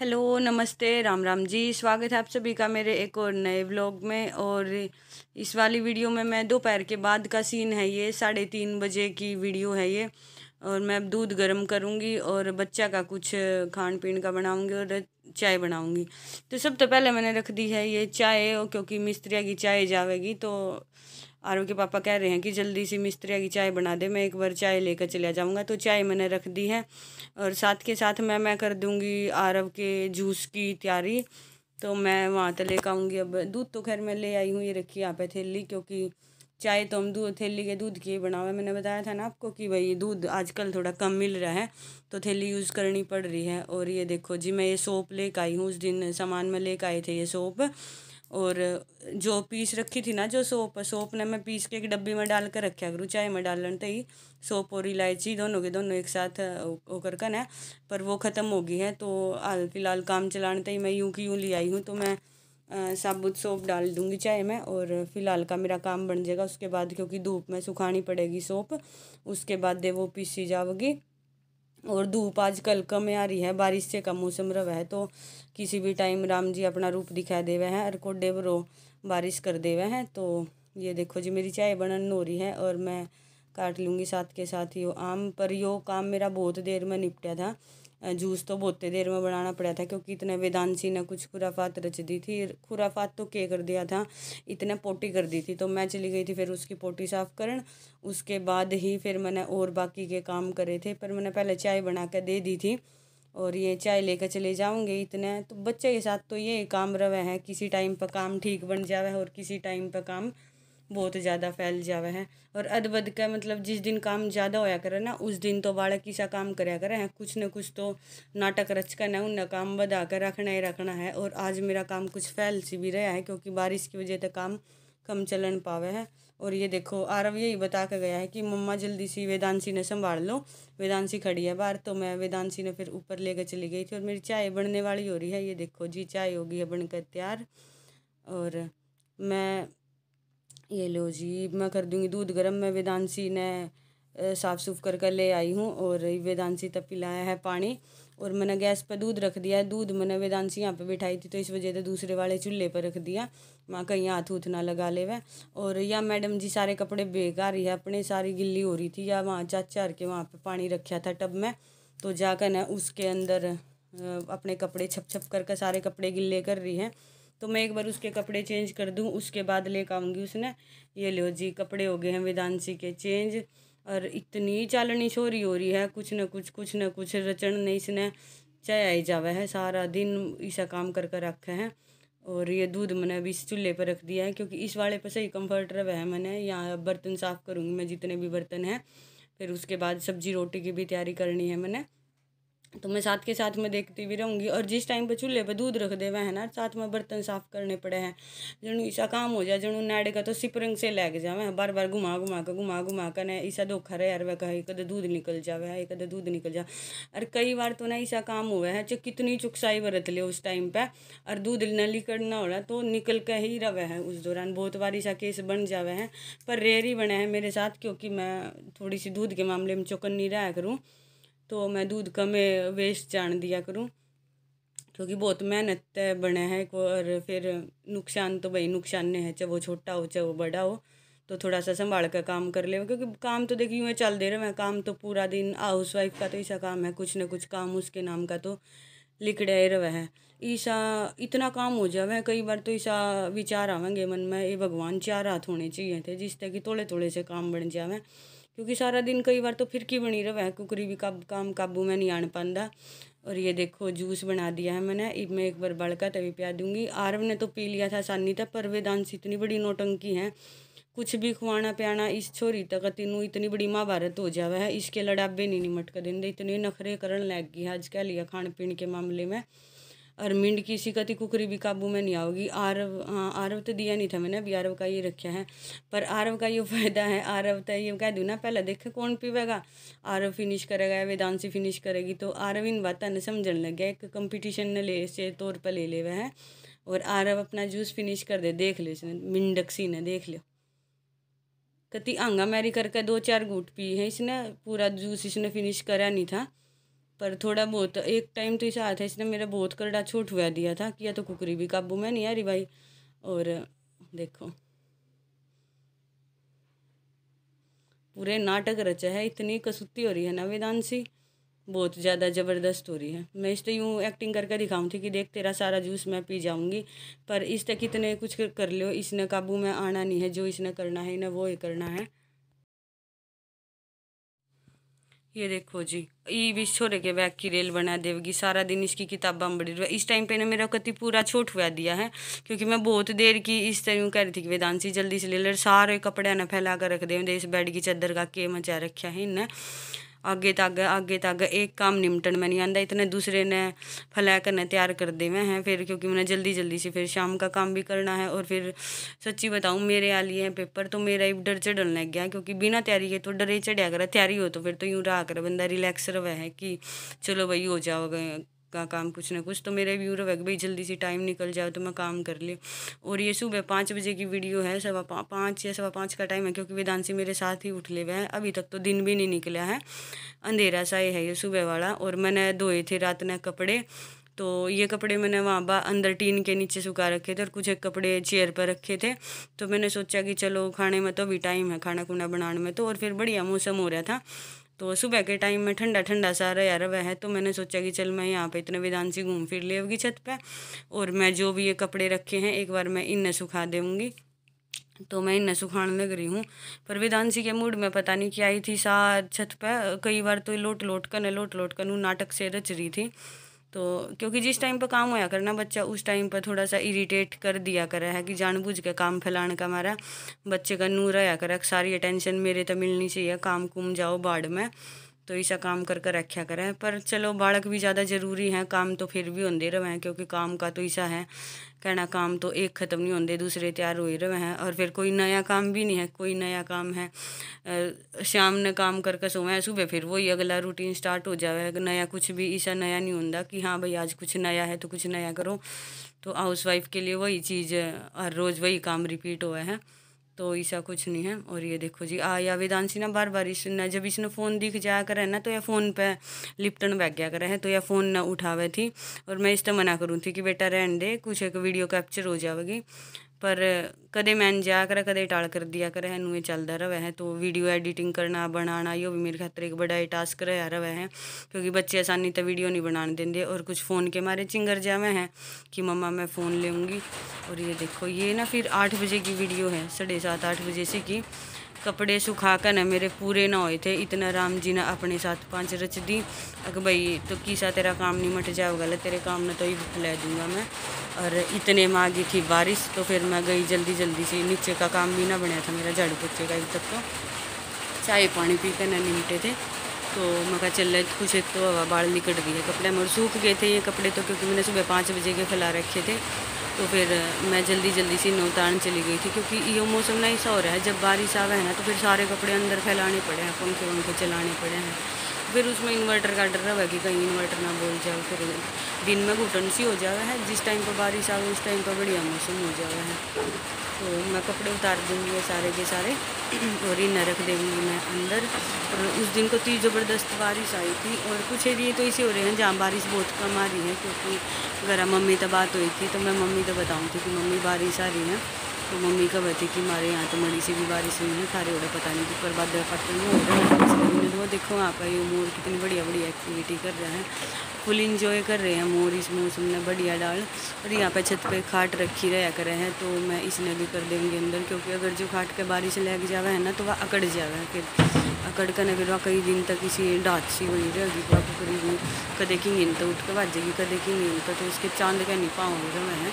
hello नमस्ते राम राम जी स्वागत है आप सभी का मेरे एक और नए व्लॉग में और इस वाली वीडियो में मैं दोपहर के बाद का सीन है ये साढ़े तीन बजे की वीडियो है ये और मैं अब दूध गर्म करूँगी और बच्चा का कुछ खान पीन का बनाऊँगी और चाय बनाऊँगी तो सब तो पहले मैंने रख दी है ये चाय क्योंकि मिस्त्रिया की चाय जावेगी तो आरव के पापा कह रहे हैं कि जल्दी सी मिस्त्रिया की चाय बना दे मैं एक बार चाय लेकर चला जाऊँगा तो चाय मैंने रख दी है और साथ के साथ मैं मैं कर दूंगी आरव के जूस की तैयारी तो मैं वहाँ तक लेकर आऊँगी अब दूध तो खैर मैं ले आई हूँ ये रखी यहाँ पे थैली क्योंकि चाय तो हम दूध थैली के दूध की बना हुआ है मैंने बताया था ना आपको कि भाई दूध आजकल थोड़ा कम मिल रहा है तो थैली यूज़ करनी पड़ रही है और ये देखो जी मैं ये सोप लेकर आई हूँ उस दिन सामान में लेकर आए थे ये सोप और जो पीस रखी थी ना जो सोप सोप ने मैं पीस के एक डब्बी में डाल कर रखा करूँ चाय में डालन तो ही सोप और इलायची दोनों के दोनों एक साथ होकर का ना पर वो ख़त्म हो गई है तो हाल फिलहाल काम चलाने ही मैं यूँ की यूँ ले आई हूँ तो मैं साबुत सोप डाल दूंगी चाय में और फिलहाल का मेरा काम बन जाएगा उसके बाद क्योंकि धूप में सुखानी पड़ेगी सोप उसके बाद दे वो पीसी जाओगी और धूप आज कल कम आ रही है बारिश से कम मौसम रव है तो किसी भी टाइम राम जी अपना रूप दिखा दे हैं और कोडे बरो बारिश कर दे हैं तो ये देखो जी मेरी चाय बनन हो रही है और मैं काट लूँगी साथ के साथ ही आम पर यो काम मेरा बहुत देर में निपटा था जूस तो बहुत देर में बनाना पड़ा था क्योंकि इतने वेदांशी ने कुछ खुराफात रच दी थी खुराफात तो के कर दिया था इतने पोटी कर दी थी तो मैं चली गई थी फिर उसकी पोटी साफ़ करण उसके बाद ही फिर मैंने और बाकी के काम करे थे पर मैंने पहले चाय बना कर दे दी थी और ये चाय लेकर चले जाऊँगे इतने तो बच्चे के साथ तो ये काम रवे हैं किसी टाइम पर काम ठीक बन जावे और किसी टाइम पर काम बहुत ज़्यादा फैल जावे हैं और अद बद का मतलब जिस दिन काम ज़्यादा होया करे ना उस दिन तो बालक किसा काम करया करे हैं कुछ न कुछ तो नाटक रच कर ना काम बधा कर रखना ही रखना है और आज मेरा काम कुछ फैल सी भी रहा है क्योंकि बारिश की वजह से काम कम चलन पावे है और ये देखो आरव यही बता के गया है कि मम्मा जल्दी सी वेदांशी ने संभाल लो वेदांशी खड़ी है बाहर तो मैं वेदांशी ने फिर ऊपर लेकर चली गई थी और मेरी चाय बनने वाली हो रही है ये देखो जी चाय होगी है बनकर तैयार और मैं ये लो जी मैं कर दूंगी दूध गर्म मैं वेदांशी ने साफ़ सूफ कर कर ले आई हूँ और वेदांशी तब पिलाया है पानी और मैंने गैस पर दूध रख दिया है दूध मैंने वेदांशी यहाँ पे बिठाई थी तो इस वजह से दूसरे वाले चूल्हे पर रख दिया माँ कहीं हाथ उथ ना लगा ले वह और या मैडम जी सारे कपड़े बेकार ही है अपने सारी गिल्ली हो रही थी या वहाँ चार के वहाँ पर पानी रखा था टब में तो जाकर न उसके अंदर अपने कपड़े छप छप करके सारे कपड़े गिल्ले कर रही हैं तो मैं एक बार उसके कपड़े चेंज कर दूँ उसके बाद लेकर आऊँगी उसने ये लो जी कपड़े हो गए हैं वेदांशी के चेंज और इतनी चालनी छोरी हो रही है कुछ न कुछ कुछ न कुछ रचन नहीं इसने चाया ही जावा है सारा दिन ऐसा काम कर कर रखे हैं और ये दूध मैंने अभी इस चूल्हे पर रख दिया है क्योंकि इस वाले पर सही कम्फर्ट रहा है मैंने यहाँ बर्तन साफ़ करूँगी मैं जितने भी बर्तन हैं फिर उसके बाद सब्जी रोटी की भी तैयारी करनी है मैंने तो मैं साथ के साथ में देखती भी रहूँगी और जिस टाइम पर चूल्हे पर दूध रख दे वह है ना साथ में बर्तन साफ करने पड़े हैं जनु ईसा काम हो जाए जन नाड़े का तो सिपरंग से लग जावे बार बार घुमा घुमा कर घुमा घुमा कर ईसा धोखा रहे वह कहे कद दूध निकल जावे है कद दूध निकल जाए और कई बार तो ना ईसा काम हुआ है जो कितनी चुकसाई बरत ले उस टाइम पर और दूध न निकलना हो रहा तो निकल कर ही रवे है उस दौरान बहुत बार ईसा केस बन जावे हैं पर रेयर ही बने हैं मेरे साथ क्योंकि मैं थोड़ी सी दूध के मामले में नहीं रहा करूँ तो मैं दूध मैं वेस्ट जान दिया करूँ क्योंकि बहुत मेहनत बने है और फिर नुकसान तो भाई नुकसान नहीं है चाहे वो छोटा हो चाहे वो बड़ा हो तो थोड़ा सा संभाल कर काम कर ले क्योंकि काम तो देखिए हुए चल दे रहे मैं काम तो पूरा दिन हाउस वाइफ का तो ऐसा काम है कुछ ना कुछ काम उसके नाम का तो लिखड़ा ही रहा है ईसा इतना काम हो जाए कई बार तो ईसा विचार आवेंगे मन में ये भगवान चार हाथ होने चाहिए थे जिस तरह कि थोड़े थोड़े से काम बन जावें क्योंकि सारा दिन कई बार तो फिरकी बनी है कुकरी भी कब काम काबू में नहीं आन पाता और ये देखो जूस बना दिया है मैंने इब मैं एक बार बड़का तभी पिया दूंगी आरव ने तो पी लिया था सानी था पर वे इतनी बड़ी नोटंकी है कुछ भी खुआना पियाना इस छोरी तक तेनू इतनी बड़ी महाभारत हो जावा है इसके लड़ाबे नहीं निमट कर देंगे इतने नखरे करण लग गई है आज कह लिया खान पीन के मामले में और मिंड की इसी कति कुकरी भी काबू में नहीं आओगी आरव हाँ आरव तो दिया नहीं था मैंने अभी आरव का ये रखा है पर आरव का ये फ़ायदा है आरव तो ये कह दूँ ना पहले देखे कौन पीवेगा आरव फिनिश करेगा वेदांसी फिनिश करेगी तो आरव इन बातें ने समझने लग गया एक कंपटीशन ने ले से तौर पर ले ले वह है और आरव अपना जूस फिनिश कर दे देख लो इसने मिंडक्सी ने देख लो कति आंगा मैरी करके दो चार घूट पी है इसने पूरा जूस इसने फिनिश करा नहीं था पर थोड़ा बहुत एक टाइम तो आया था इसने मेरा बहुत करड़ा छूट हुआ दिया था किया तो कुकरी भी काबू में नहीं आ रही भाई और देखो पूरे नाटक रचा है इतनी कसूती हो रही है ना वेदांशी बहुत ज़्यादा ज़बरदस्त हो रही है मैं इस तो यूँ एक्टिंग करके दिखाऊँ थी कि देख तेरा सारा जूस मैं पी जाऊँगी पर इस तक इतने कुछ कर, लियो इसने काबू में आना नहीं है जो इसने करना है इन्हें वो ही करना है ये देखो जी ये भी छोड़े के बैग की रेल बना देगी सारा दिन इसकी किताबा बड़ी इस टाइम पे ने मेरा कति पूरा छोट हुआ दिया है क्योंकि मैं बहुत देर की इस तरह कह रही थी कि वेदांशी जल्दी से ले ले सारे कपड़े ना फैला कर रख दे इस बेड की चादर का के मचा रखा है इन्हें आगे तक आगे तक एक काम निपटन में नहीं आता इतने दूसरे ने फलै करने तैयार कर देवे हैं फिर क्योंकि मैंने जल्दी जल्दी से फिर शाम का काम भी करना है और फिर सच्ची बताऊँ मेरे आ लिए हैं पेपर तो मेरा ही डर चढ़न लग गया क्योंकि बिना तैयारी के तो डर ही चढ़िया करा तैयारी हो तो फिर तो यूँ रहा कर बंदा रिलैक्स रहा है कि चलो भाई हो जाओ का काम कुछ ना कुछ तो मेरे व्यूर वैग भाई जल्दी से टाइम निकल जाए तो मैं काम कर ली और ये सुबह पाँच बजे की वीडियो है सवा पा, पाँच या सवा पाँच का टाइम है क्योंकि वेदांशी मेरे साथ ही उठ ले हुए हैं अभी तक तो दिन भी नहीं निकला है अंधेरा सा ही है ये सुबह वाला और मैंने धोए थे रात ने कपड़े तो ये कपड़े मैंने वहाँ बा अंदर टीन के नीचे सुखा रखे थे और कुछ एक कपड़े चेयर पर रखे थे तो मैंने सोचा कि चलो खाने में तो अभी टाइम है खाना खुना बनाने में तो और फिर बढ़िया मौसम हो रहा था तो सुबह के टाइम में ठंडा ठंडा सा यार वह है तो मैंने सोचा कि चल मैं यहाँ पे इतने विधान से घूम फिर ले छत पे और मैं जो भी ये कपड़े रखे हैं एक बार मैं इन्हें सुखा दूँगी तो मैं इन्हें सुखाने लग रही हूँ पर वेदांशी के मूड में पता नहीं क्या आई थी सार छत पे कई बार तो लोट लोट कर लोट लोट कर नाटक से रच रही थी तो क्योंकि जिस टाइम पर काम होया करना बच्चा उस टाइम पर थोड़ा सा इरिटेट कर दिया करा है कि जानबूझ के काम फैलाने का हमारा बच्चे का नूर आया करा सारी अटेंशन मेरे तो मिलनी चाहिए काम कुम जाओ बाढ़ में तो ऐसा काम कर कर रखा करें पर चलो बालक भी ज़्यादा ज़रूरी हैं काम तो फिर भी होंगे रहे हैं क्योंकि काम का तो ऐसा है कहना काम तो एक ख़त्म नहीं होंगे दूसरे तैयार हो ही रहे हैं और फिर कोई नया काम भी नहीं है कोई नया काम है शाम ने काम करके सोवे सुबह फिर वही अगला रूटीन स्टार्ट हो जाए नया कुछ भी ऐसा नया नहीं होंगे कि हाँ भाई आज कुछ नया है तो कुछ नया करो तो हाउस वाइफ के लिए वही चीज़ हर रोज़ वही काम रिपीट हुआ है तो ऐसा कुछ नहीं है और ये देखो जी आ या वेदांशी ना बार बार इसने जब इसने फ़ोन दिख जाया करे ना तो यह फ़ोन पे लिपटन बैग गया करे है तो यह फ़ोन ना उठावे थी और मैं इस तरह मना करूँ थी कि बेटा रहन दे कुछ एक वीडियो कैप्चर हो जाएगी पर कद मैंने ਜਾ कर कद टाल कर दिया कर है ਨੂੰ चलता रहा है तो वीडियो एडिटिंग करना बनाना यो भी मेरे खातर एक बड़ा ही टास्क रहा रहा है क्योंकि बच्चे आसानी तो वीडियो नहीं बनाने देंगे और कुछ फ़ोन के मारे चिंगर जावे हैं कि मम्मा मैं फ़ोन लेंगी और ये देखो ये ना फिर आठ बजे की वीडियो है साढ़े सात आठ बजे से कि कपड़े सुखा कर ना मेरे पूरे ना होए थे इतना राम जी ने अपने साथ पाँच रच दी अगर भाई तो किसा तेरा काम नहीं मट जाओ गलत तेरे काम ने तो ही ले दूंगा मैं और इतने में आ गई थी बारिश तो फिर मैं गई जल्दी जल्दी से नीचे का काम भी ना बनाया था मेरा झाड़ू पोछे का अभी तक तो चाय पानी पी कर ना निमटे थे तो मैं कहा चल कुछ एक तो हवा बाल निकट गई है कपड़े मेरे सूख गए थे ये कपड़े तो क्योंकि मैंने सुबह पाँच बजे के फैला रखे थे तो फिर मैं जल्दी जल्दी से नौतारण चली गई थी क्योंकि ये मौसम ना ऐसा हो रहा है जब बारिश आवे है ना तो फिर सारे कपड़े अंदर फैलाने पड़े हैं पंखे वंखे चलाने पड़े हैं फिर उसमें इन्वर्टर का डर है कि कहीं इन्वर्टर ना बोल जाए फिर दिन में घुटन सी हो जाए है जिस टाइम पर बारिश गई उस टाइम पर बढ़िया मौसम हो जावे है तो मैं कपड़े उतार दूँगी सारे के सारे और इन्हें रख देंगी मैं अंदर और उस दिन को तो ज़बरदस्त बारिश आई थी और कुछ एरिए तो ऐसे हो रहे हैं जहाँ बारिश बहुत कम आ रही है क्योंकि अगर मम्मी तो बात हुई थी तो मैं मम्मी तो बताऊँ थी कि मम्मी बारिश आ रही है तो मम्मी का बच्चे कि हमारे यहाँ तो मड़ी से भी बारिश हुई है सारे उड़ा पता नहीं पर बाद देखो यहाँ पर ये मोर कितनी बढ़िया बढ़िया एक्टिविटी कर रहे हैं फुल इंजॉय कर रहे हैं मोर इस मौसम ने बढ़िया डाल और यहाँ पे छत पे खाट रखी रहा रहे हैं तो मैं इसने भी कर देंगे अंदर क्योंकि अगर जो खाट के बारिश लग जावे है ना तो वह अकड़ जावे फिर अकड़ करने फिर वह कई दिन तक इसी डाँच सी हुई रहेगी करीब कदे की नींद तो उठ के भाजेगी कदे की नींद तो, तो उसके चांद का नहीं पाऊँगी मैं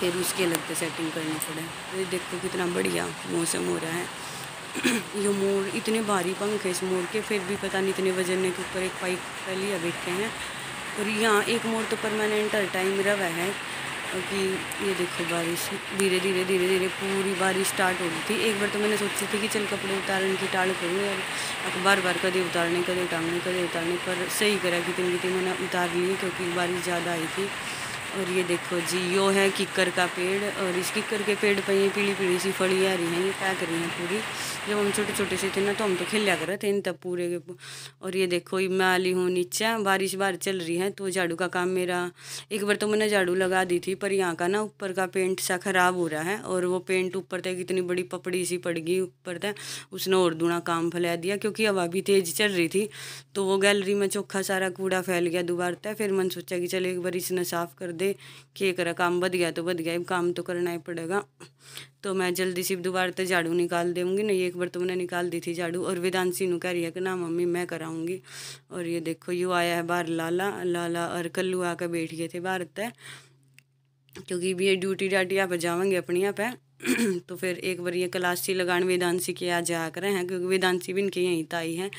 फिर उसके अलग से सेटिंग करनी पड़े ये देखो कितना बढ़िया मौसम हो रहा है ये मोर इतने भारी पंख है इस मोर के फिर भी पता नहीं इतने वजन के ऊपर एक पाइप फैली है बैठे हैं और यहाँ एक मोर तो परमानेंट हर टाइम रवा है कि ये देखो बारिश धीरे धीरे धीरे धीरे पूरी बारिश स्टार्ट हो गई थी एक बार तो मैंने सोची थी कि चल कपड़े उतारने की टाल करूँ और अखबार बार कदे उतारने कदे उतारने कदे उतारने पर सही करा कि तीन की मैंने उतार ली क्योंकि बारिश ज़्यादा आई थी और ये देखो जी यो है किकर का पेड़ और इस किकर के पेड़ पर ये पीली पीली सी फड़ी आ रही हैं ये पैक रही हैं पूरी जब हम छोटे छोटे से थे ना तो हम तो खेला कर रहे थे इन तब पूरे के और ये देखो मैं आली हूँ नीचे बारिश बार चल रही है तो झाड़ू का काम मेरा एक बार तो मैंने झाड़ू लगा दी थी पर यहाँ का ना ऊपर का पेंट सा ख़राब हो रहा है और वो पेंट ऊपर तक इतनी बड़ी पपड़ी सी पड़ गई ऊपर तक उसने और दूना काम फैला दिया क्योंकि हवा भी तेज़ चल रही थी तो वो गैलरी में चोखा सारा कूड़ा फैल गया दोबारा फिर मैंने सोचा कि चल एक बार इसने साफ़ कर दे थे कि करा काम बढ़ गया तो बढ़ गया काम तो करना ही पड़ेगा तो मैं जल्दी सिर्फ दोबारा तो झाड़ू निकाल देंगी नहीं एक बार तो मैंने निकाल दी थी झाड़ू और वेदांत सिंह कह रही है कि ना मम्मी मैं कराऊंगी और ये देखो यू आया है बाहर लाला लाला और कल्लू आकर बैठ गए थे बाहर तय क्योंकि भी ये ड्यूटी डाटी आप पर जावेंगे अपनी आप तो फिर एक बार ये क्लास सी लगान वेदांशी के यहाँ जा कर हैं क्योंकि वेदांशी भी इनके यहीं ताई हैं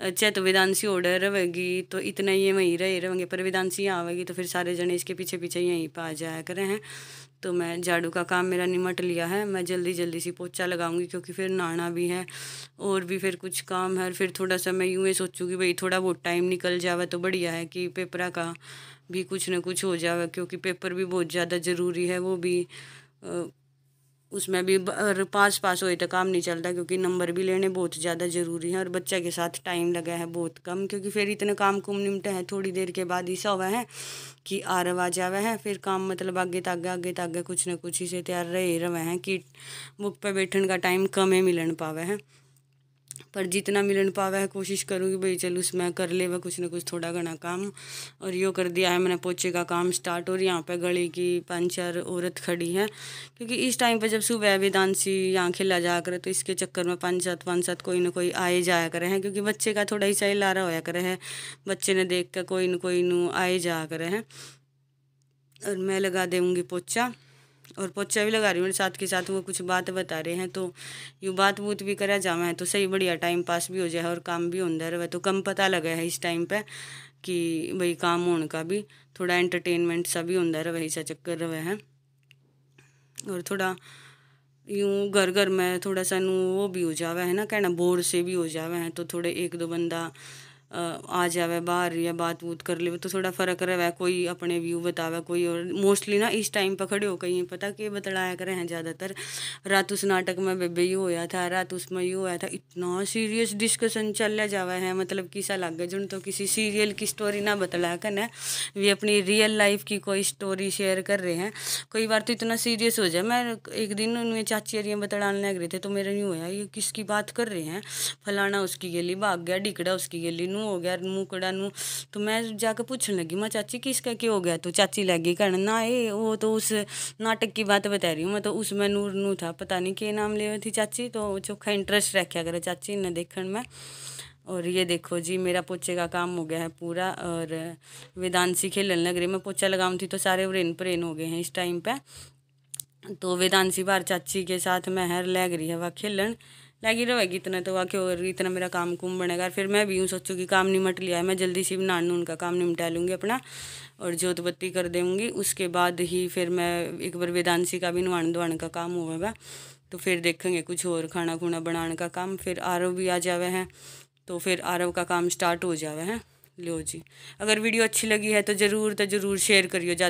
तो वेदांशी ऑर्डर रहेगी तो इतना ही वहीं रहे रहेंगे पर विदांशी आवेगी तो फिर सारे जने इसके पीछे पीछे यहीं पर आ जाया करे हैं तो मैं झाड़ू का काम मेरा निमट लिया है मैं जल्दी जल्दी सी पोचा लगाऊंगी क्योंकि फिर नाना भी है और भी फिर कुछ काम है फिर थोड़ा सा मैं यूँ ही सोचूँ कि भाई थोड़ा बहुत टाइम निकल जावे तो बढ़िया है कि पेपरा का भी कुछ ना कुछ हो जावे क्योंकि पेपर भी बहुत ज़्यादा ज़रूरी है वो भी उसमें भी और पास पास हो तो काम नहीं चलता क्योंकि नंबर भी लेने बहुत ज़्यादा ज़रूरी है और बच्चा के साथ टाइम लगा है बहुत कम क्योंकि फिर इतने काम कुम निमटे हैं थोड़ी देर के बाद ऐसा हुआ है कि आरव आ जावा है फिर काम मतलब आगे तागे आगे तागे कुछ ना कुछ इसे तैयार रहे रवे हैं कि बुक पर बैठने का टाइम कम ही मिलन पावे है पर जितना मिलन पावे है कोशिश करूँगी भाई चल उसमें कर ले वह कुछ ना कुछ थोड़ा घना काम और यो कर दिया है मैंने पोचे का काम स्टार्ट और यहाँ पे गली की पाँच चार औरत खड़ी है क्योंकि इस टाइम पर जब सुबह वेदांशी यहाँ खेला जा करे तो इसके चक्कर में पाँच सात पाँच सात कोई ना कोई आए जाया करे हैं क्योंकि बच्चे का थोड़ा सही लारा होया करे है बच्चे ने देख कर कोई न कोई नए आए जाया करे हैं और मैं लगा देऊँगी पोचा और पोचा भी लगा रही हूँ साथ के साथ वो कुछ बात बता रहे हैं तो यूँ बात बूत भी करा जावे है तो सही बढ़िया टाइम पास भी हो जाए और काम भी होता रहे तो कम पता लगा है इस टाइम पर कि भाई काम होने का भी थोड़ा एंटरटेनमेंट सा भी होता रहे ऐसा चक्कर रहे हैं और थोड़ा यूँ घर घर में थोड़ा सा वो भी हो जावे है ना कहना बोर से भी हो जावे है तो थोड़े एक दो बंदा आ जावे बाहर या बात बूत कर ले तो थोड़ा फ़र्क रहे कोई अपने व्यू बतावे कोई और मोस्टली ना इस टाइम पर खड़े हो कहीं पता कि बतलाया करे हैं ज़्यादातर रात उस नाटक में बेबे यू होया था रात उसमें यू होया था इतना सीरियस डिस्कशन चल जावा है मतलब किसा लग गया जो तो किसी सीरियल की स्टोरी ना बतलाया करना वे अपनी रियल लाइफ की कोई स्टोरी शेयर कर रहे हैं कई बार तो इतना सीरियस हो जाए मैं एक दिन उनमें चाची अरियाँ बताने लग रहे थे तो मेरा यूँ होया ये किसकी बात कर रहे हैं फलाना उसकी गली भाग गया डिकड़ा उसकी गली ਨੂੰ ਹੋ ਗਿਆ ਨੂੰ ਕਿਹੜਾ ਨੂੰ तो मैं जाकर पूछने लगी मैं चाची कि इसका क्या हो गया तो चाची लगी कहना ना ये वो तो उस नाटक की बात बता रही हूँ मैं तो उसमें नूर नू था पता नहीं क्या नाम ले थी चाची तो चोखा इंटरेस्ट रखा करो चाची इन्हें देखने में और ये देखो जी मेरा पोचे का काम हो गया है पूरा और वेदांशी खेलने लग रही मैं पोचा लगाऊ थी तो सारे ब्रेन प्रेन हो गए हैं इस टाइम पे तो वेदांशी बार चाची के साथ मैं हर लग रही है वह खेलन लगी रहेगी इतना तो वाकई और इतना मेरा काम कुम बनेगा फिर मैं भी यूँ सोचूँ कि काम निमट लिया है मैं जल्दी से नान नून का काम निमटा लूँगी अपना और जोत बत्ती कर देंगी उसके बाद ही फिर मैं एक बार वेदांशी का भी नुआन दुआण का काम होगा तो फिर देखेंगे कुछ और खाना खूना बनाने का काम फिर आरव भी आ जावे हैं तो फिर आरव का काम स्टार्ट हो जावे हैं लो जी अगर वीडियो अच्छी लगी है तो ज़रूर तो ज़रूर शेयर करियो ज़्यादा